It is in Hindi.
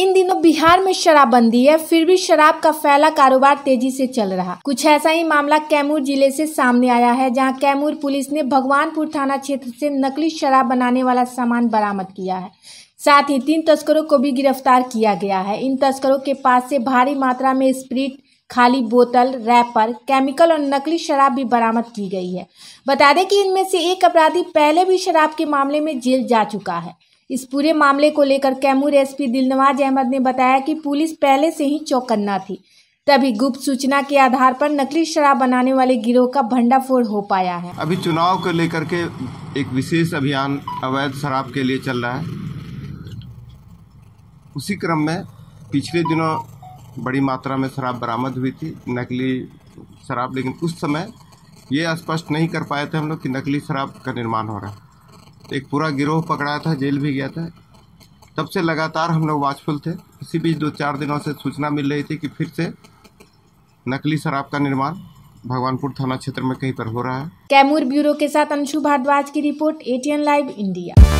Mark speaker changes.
Speaker 1: इन दिनों बिहार में शराबबंदी है फिर भी शराब का फैला कारोबार तेजी से चल रहा कुछ ऐसा ही मामला कैमूर जिले से सामने आया है जहां कैमूर पुलिस ने भगवानपुर थाना क्षेत्र से नकली शराब बनाने वाला सामान बरामद किया है साथ ही तीन तस्करों को भी गिरफ्तार किया गया है इन तस्करों के पास से भारी मात्रा में स्प्रिट खाली बोतल रैपर केमिकल और नकली शराब भी बरामद की गई है बता दें कि इनमें से एक अपराधी पहले भी शराब के मामले में जेल जा चुका है इस पूरे मामले को लेकर कैमूर एसपी दिलनवाज अहमद ने बताया कि पुलिस पहले से ही चौकन्ना थी तभी गुप्त सूचना के आधार पर नकली शराब बनाने वाले गिरोह का भंडाफोड़ हो पाया है
Speaker 2: अभी चुनाव को लेकर के एक विशेष अभियान अवैध शराब के लिए चल रहा है उसी क्रम में पिछले दिनों बड़ी मात्रा में शराब बरामद हुई थी नकली शराब लेकिन उस समय ये स्पष्ट नहीं कर पाए थे हम लोग कि नकली शराब का निर्माण हो रहा है तो एक पूरा गिरोह पकड़ा था जेल भी गया था तब से लगातार हम लोग वाचफुल थे इसी बीच दो चार दिनों से सूचना मिल रही थी कि फिर से नकली शराब का निर्माण भगवानपुर थाना क्षेत्र में कहीं पर हो रहा है
Speaker 1: कैमूर ब्यूरो के साथ अंशु भारद्वाज की रिपोर्ट एटीएन लाइव इंडिया